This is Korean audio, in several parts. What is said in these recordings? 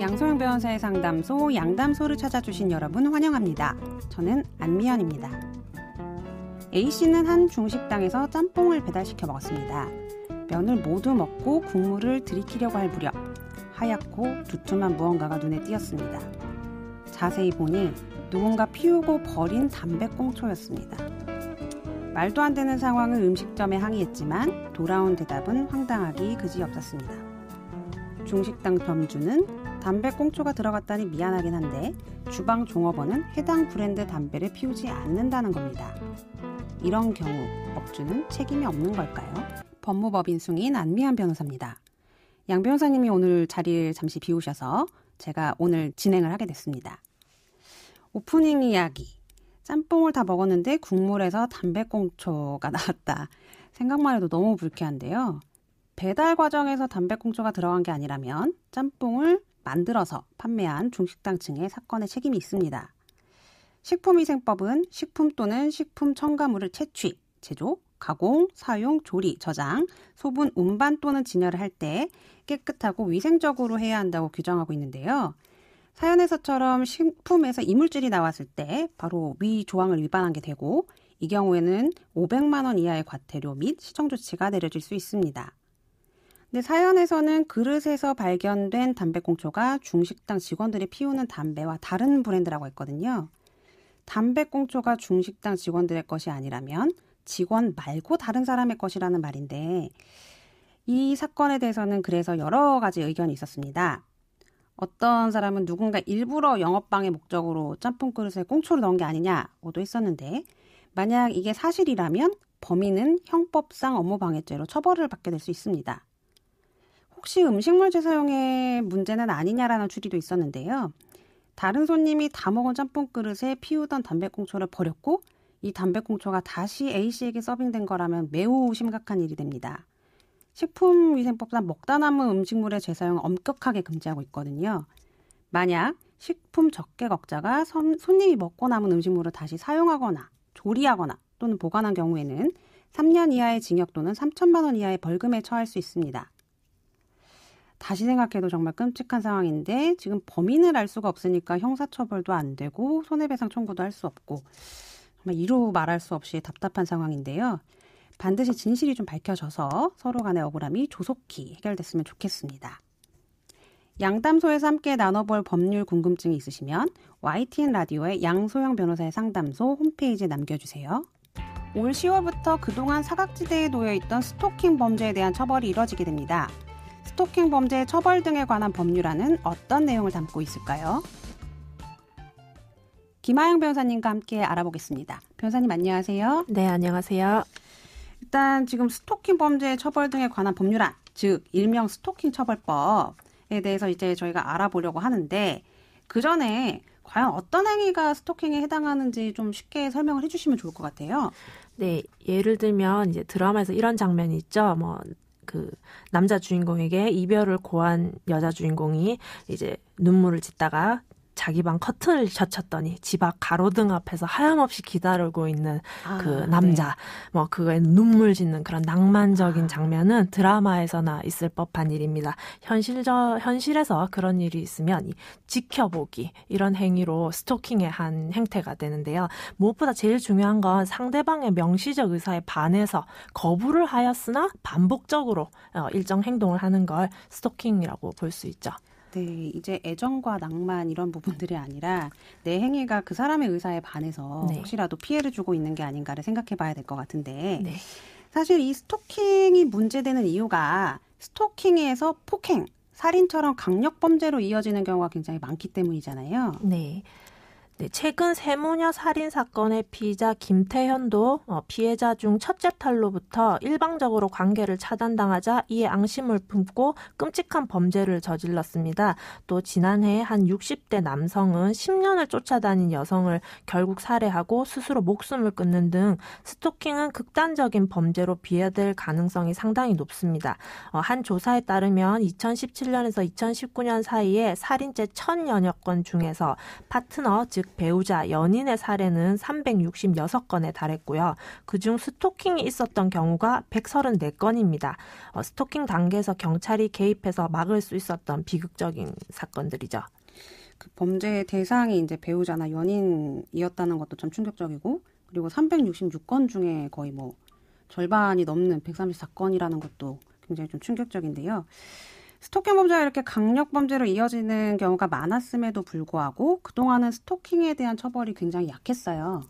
양소영 변호사의 상담소 양담소를 찾아주신 여러분 환영합니다. 저는 안미연입니다. A씨는 한 중식당에서 짬뽕을 배달시켜 먹었습니다. 면을 모두 먹고 국물을 들이키려고 할 무렵 하얗고 두툼한 무언가가 눈에 띄었습니다. 자세히 보니 누군가 피우고 버린 담배꽁초였습니다. 말도 안 되는 상황을 음식점에 항의했지만 돌아온 대답은 황당하기 그지없었습니다. 중식당 점주는 담배 꽁초가 들어갔다니 미안하긴 한데 주방 종업원은 해당 브랜드 담배를 피우지 않는다는 겁니다. 이런 경우 업주는 책임이 없는 걸까요? 법무법인 승인 안미한 변호사입니다. 양 변호사님이 오늘 자리를 잠시 비우셔서 제가 오늘 진행을 하게 됐습니다. 오프닝 이야기. 짬뽕을 다 먹었는데 국물에서 담배꽁초가 나왔다. 생각만 해도 너무 불쾌한데요. 배달 과정에서 담배꽁초가 들어간 게 아니라면 짬뽕을 만들어서 판매한 중식당 층의 사건의 책임이 있습니다. 식품위생법은 식품 또는 식품 첨가물을 채취, 제조, 가공, 사용, 조리, 저장, 소분, 운반 또는 진열을 할 때 깨끗하고 위생적으로 해야 한다고 규정하고 있는데요. 사연에서처럼 식품에서 이물질이 나왔을 때 바로 위 조항을 위반한 게 되고 이 경우에는 500만 원 이하의 과태료 및 시정 조치가 내려질 수 있습니다. 근 사연에서는 그릇에서 발견된 담배꽁초가 중식당 직원들이 피우는 담배와 다른 브랜드라고 했거든요. 담배꽁초가 중식당 직원들의 것이 아니라면 직원 말고 다른 사람의 것이라는 말인데 이 사건에 대해서는 그래서 여러 가지 의견이 있었습니다. 어떤 사람은 누군가 일부러 영업방해 목적으로 짬뽕 그릇에 꽁초를 넣은 게 아니냐고도 했었는데 만약 이게 사실이라면 범인은 형법상 업무방해죄로 처벌을 받게 될 수 있습니다. 혹시 음식물 재사용의 문제는 아니냐라는 추리도 있었는데요. 다른 손님이 다 먹은 짬뽕 그릇에 피우던 담배꽁초를 버렸고 이 담배꽁초가 다시 A씨에게 서빙된 거라면 매우 심각한 일이 됩니다. 식품위생법상 먹다 남은 음식물의 재사용 을 엄격하게 금지하고 있거든요. 만약 식품 적개걱자가 손님이 먹고 남은 음식물을 다시 사용하거나 조리하거나 또는 보관한 경우에는 3년 이하의 징역 또는 3천만 원 이하의 벌금에 처할 수 있습니다. 다시 생각해도 정말 끔찍한 상황인데 지금 범인을 알 수가 없으니까 형사처벌도 안 되고 손해배상 청구도 할 수 없고 정말 이루 말할 수 없이 답답한 상황인데요. 반드시 진실이 좀 밝혀져서 서로 간의 억울함이 조속히 해결됐으면 좋겠습니다. 양담소에서 함께 나눠볼 법률 궁금증이 있으시면 YTN 라디오의 양소영 변호사의 상담소 홈페이지에 남겨주세요. 올 10월부터 그동안 사각지대에 놓여 있던 스토킹 범죄에 대한 처벌이 이뤄지게 됩니다. 스토킹 범죄 처벌 등에 관한 법률안은 어떤 내용을 담고 있을까요? 김하영 변호사님과 함께 알아보겠습니다. 변호사님 안녕하세요. 네, 안녕하세요. 일단 지금 스토킹 범죄 처벌 등에 관한 법률안, 즉 일명 스토킹 처벌법에 대해서 이제 저희가 알아보려고 하는데 그 전에 과연 어떤 행위가 스토킹에 해당하는지 좀 쉽게 설명을 해주시면 좋을 것 같아요. 네, 예를 들면 이제 드라마에서 이런 장면이 있죠. 뭐그 남자 주인공에게 이별을 고한 여자 주인공이 이제 눈물을 짓다가 자기 방 커튼을 젖혔더니 집 앞 가로등 앞에서 하염없이 기다리고 있는 아, 그 네. 남자 네. 뭐 그거에 눈물 짓는 그런 낭만적인 아. 장면은 드라마에서나 있을 법한 일입니다. 현실적 현실에서 그런 일이 있으면 지켜보기 이런 행위로 스토킹의 한 행태가 되는데요. 무엇보다 제일 중요한 건 상대방의 명시적 의사에 반해서 거부를 하였으나 반복적으로 어, 일정 행동을 하는 걸 스토킹이라고 볼 수 있죠. 네, 이제 애정과 낭만 이런 부분들이 아니라 내 행위가 그 사람의 의사에 반해서 네. 혹시라도 피해를 주고 있는 게 아닌가를 생각해 봐야 될 것 같은데 네. 사실 이 스토킹이 문제되는 이유가 스토킹에서 폭행, 살인처럼 강력 범죄로 이어지는 경우가 굉장히 많기 때문이잖아요. 네. 네, 최근 세모녀 살인 사건의 피의자 김태현도 어, 피해자 중 첫째 탈로부터 일방적으로 관계를 차단당하자 이에 앙심을 품고 끔찍한 범죄를 저질렀습니다. 또 지난해 한 60대 남성은 10년을 쫓아다닌 여성을 결국 살해하고 스스로 목숨을 끊는 등 스토킹은 극단적인 범죄로 비해될 가능성이 상당히 높습니다. 어, 한 조사에 따르면 2017년에서 2019년 사이에 살인죄 1 0 0 0여건 중에서 파트너 즉즉 배우자, 연인의 사례는 366건에 달했고요. 그중 스토킹이 있었던 경우가 134건입니다. 어, 스토킹 단계에서 경찰이 개입해서 막을 수 있었던 비극적인 사건들이죠. 그 범죄의 대상이 이제 배우자나 연인이었다는 것도 참 충격적이고 그리고 366건 중에 거의 뭐 절반이 넘는 134건이라는 것도 굉장히 좀 충격적인데요. 스토킹 범죄가 이렇게 강력 범죄로 이어지는 경우가 많았음에도 불구하고 그동안은 스토킹에 대한 처벌이 굉장히 약했어요.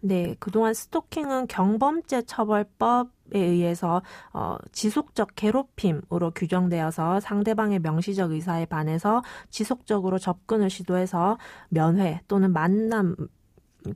네, 그동안 스토킹은 경범죄 처벌법 에 의해서 어, 지속적 괴롭힘으로 규정되어서 상대방의 명시적 의사에 반해서 지속적으로 접근을 시도해서 면회 또는 만남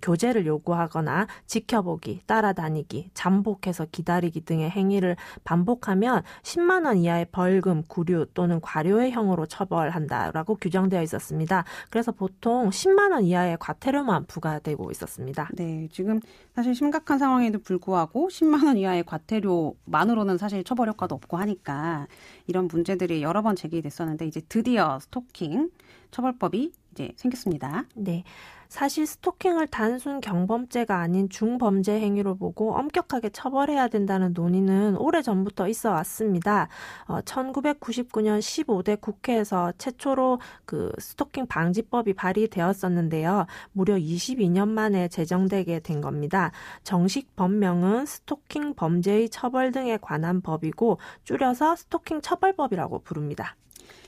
교제를 요구하거나 지켜보기, 따라다니기, 잠복해서 기다리기 등의 행위를 반복하면 10만 원 이하의 벌금, 구류 또는 과료의 형으로 처벌한다라고 규정되어 있었습니다. 그래서 보통 10만 원 이하의 과태료만 부과되고 있었습니다. 네, 지금 사실 심각한 상황에도 불구하고 10만 원 이하의 과태료만으로는 사실 처벌 효과도 없고 하니까 이런 문제들이 여러 번 제기됐었는데 이제 드디어 스토킹 처벌법이 이제 생겼습니다. 네. 사실 스토킹을 단순 경범죄가 아닌 중범죄 행위로 보고 엄격하게 처벌해야 된다는 논의는 오래전부터 있어 왔습니다. 1999년 어, 15대 국회에서 최초로 그 스토킹 방지법이 발의되었었는데요. 무려 22년 만에 제정되게 된 겁니다. 정식 법명은 스토킹 범죄의 처벌 등에 관한 법이고 줄여서 스토킹 처벌법이라고 부릅니다.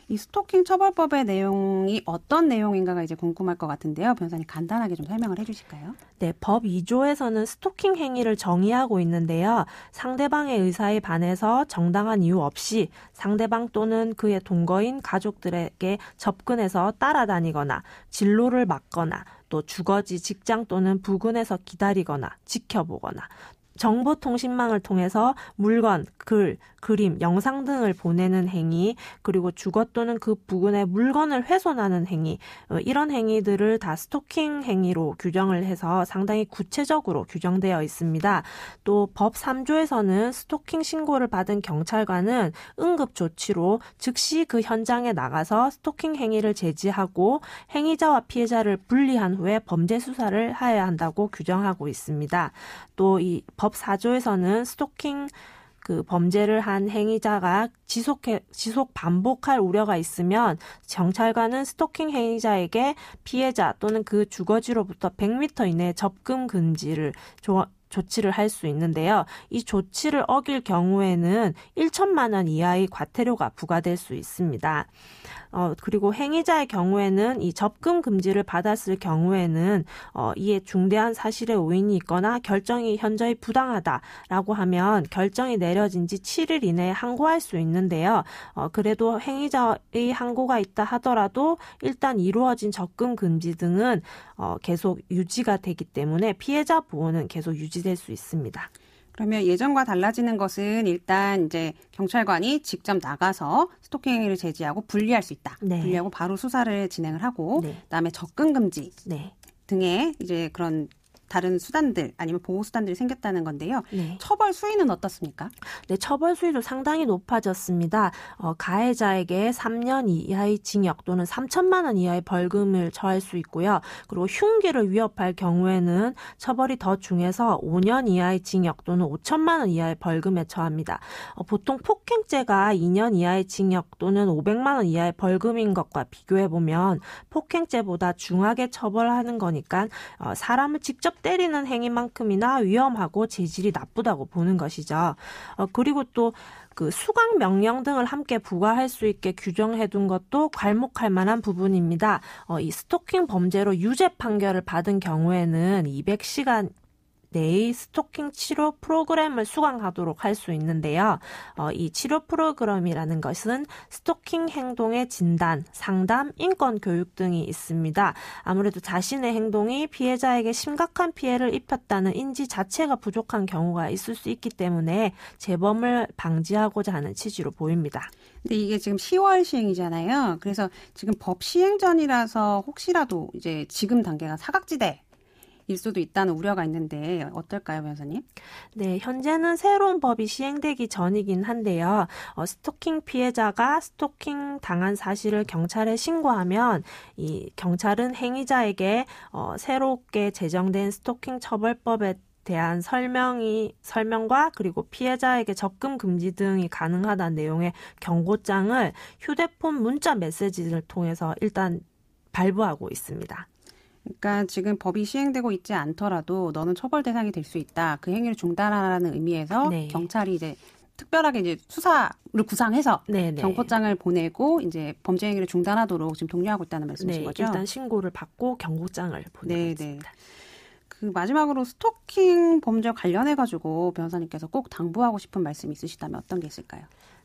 이 스토킹 처벌법의 내용이 어떤 내용인가가 이제 궁금할 것 같은데요. 변호사님 간단하게 좀 설명을 해 주실까요? 네, 법 2조에서는 스토킹 행위를 정의하고 있는데요. 상대방의 의사에 반해서 정당한 이유 없이 상대방 또는 그의 동거인 가족들에게 접근해서 따라다니거나 진로를 막거나 또 주거지 직장 또는 부근에서 기다리거나 지켜보거나 정보통신망을 통해서 물건, 글, 그림, 영상 등을 보내는 행위, 그리고 주거 또는 그 부근의 물건을 훼손하는 행위, 어, 이런 행위들을 다 스토킹 행위로 규정을 해서 상당히 구체적으로 규정되어 있습니다. 또 법 3조에서는 스토킹 신고를 받은 경찰관은 응급 조치로 즉시 그 현장에 나가서 스토킹 행위를 제지하고 행위자와 피해자를 분리한 후에 범죄 수사를 해야 한다고 규정하고 있습니다. 또 이 법 4조에서는 스토킹 그 범죄를 한 행위자가 지속해, 지속 반복할 우려가 있으면 경찰관은 스토킹 행위자에게 피해자 또는 그 주거지로부터 100m 이내 에 접근 금지를 조, 조치를 할 수 있는데요. 이 조치를 어길 경우에는 1천만 원 이하의 과태료가 부과될 수 있습니다. 어, 그리고 행위자의 경우에는 이 접근 금지를 받았을 경우에는 어, 이에 중대한 사실의 오인이 있거나 결정이 현저히 부당하다라고 하면 결정이 내려진 지 7일 이내에 항고할 수 있는데요. 어, 그래도 행위자의 항고가 있다 하더라도 일단 이루어진 접근 금지 등은 어, 계속 유지가 되기 때문에 피해자 보호는 계속 유지될 수 있습니다. 그러면 예전과 달라지는 것은 일단 이제 경찰관이 직접 나가서 스토킹 행위를 제지하고 분리할 수 있다. 네. 분리하고 바로 수사를 진행을 하고 네. 그다음에 접근 금지 네. 등의 이제 그런 다른 수단들 아니면 보호 수단들이 생겼다는 건데요. 네. 처벌 수위는 어떻습니까? 네, 처벌 수위도 상당히 높아졌습니다. 어, 가해자에게 3년 이하의 징역 또는 3천만 원 이하의 벌금을 처할 수 있고요. 그리고 흉기를 위협할 경우에는 처벌이 더 중해서 5년 이하의 징역 또는 5천만 원 이하의 벌금에 처합니다. 어, 보통 폭행죄가 2년 이하의 징역 또는 500만 원 이하의 벌금인 것과 비교해 보면 폭행죄보다 중하게 처벌하는 거니까 어, 사람을 직접 때리는 행위만큼이나 위험하고 재질이 나쁘다고 보는 것이죠. 어, 그리고 또 그 수강 명령 등을 함께 부과할 수 있게 규정해둔 것도 괄목할 만한 부분입니다. 어, 이 스토킹 범죄로 유죄 판결을 받은 경우에는 200시간 내의 스토킹 치료 프로그램을 수강하도록 할 수 있는데요. 어, 이 치료 프로그램이라는 것은 스토킹 행동의 진단, 상담, 인권 교육 등이 있습니다. 아무래도 자신의 행동이 피해자에게 심각한 피해를 입혔다는 인지 자체가 부족한 경우가 있을 수 있기 때문에 재범을 방지하고자 하는 취지로 보입니다. 근데 이게 지금 10월 시행이잖아요. 그래서 지금 법 시행 전이라서 혹시라도 이제 지금 단계가 사각지대 일 수도 있다는 우려가 있는데 어떨까요, 변호사님? 네, 현재는 새로운 법이 시행되기 전이긴 한데요. 어, 스토킹 피해자가 스토킹 당한 사실을 경찰에 신고하면 이 경찰은 행위자에게 어, 새롭게 제정된 스토킹 처벌법에 대한 설명이 설명과 그리고 피해자에게 접근 금지 등이 가능하다는 내용의 경고장을 휴대폰 문자 메시지를 통해서 일단 발부하고 있습니다. 그러니까 지금 법이 시행되고 있지 않더라도 너는 처벌 대상이 될 수 있다. 그 행위를 중단하라는 의미에서 네. 경찰이 이제 특별하게 이제 수사를 구상해서 네네. 경고장을 보내고 이제 범죄 행위를 중단하도록 지금 독려하고 있다는 네, 말씀이신 네, 거죠? 일단 신고를 받고 경고장을 보내겠습니다. 네, 네. 그 마지막으로 스토킹 범죄 관련해 가지고 변호사님께서 꼭 당부하고 싶은 말씀 있으시다면 어떤 게 있을까요?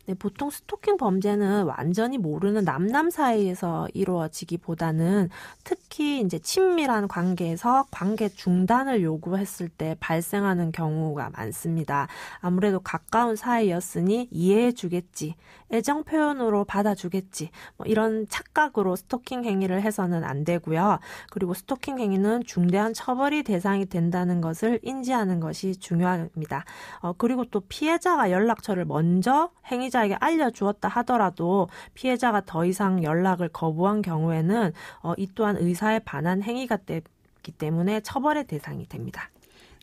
네, 보통 스토킹 범죄는 완전히 모르는 남남 사이에서 이루어지기보다는 특히 이제 친밀한 관계에서 관계 중단을 요구했을 때 발생하는 경우가 많습니다. 아무래도 가까운 사이였으니 이해해 주겠지. 애정 표현으로 받아 주겠지. 뭐 이런 착각으로 스토킹 행위를 해서는 안 되고요. 그리고 스토킹 행위는 중대한 처벌이 대상이 된다는 것을 인지하는 것이 중요합니다. 어, 그리고 또 피해자가 연락처를 먼저 행위 피의자에게 알려주었다 하더라도 피해자가 더 이상 연락을 거부한 경우에는 어, 이 또한 의사에 반한 행위가 됐기 때문에 처벌의 대상이 됩니다.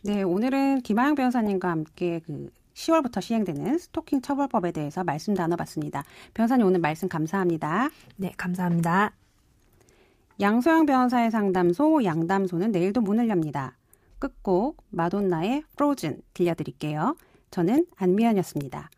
네, 오늘은 김하영 변호사님과 함께 그 10월부터 시행되는 스토킹 처벌법에 대해서 말씀 나눠봤습니다. 변호사님 오늘 말씀 감사합니다. 네, 감사합니다. 양소영 변호사의 상담소 양담소는 내일도 문을 엽니다. 끝곡 마돈나의 프로즌 들려드릴게요. 저는 안미연이었습니다.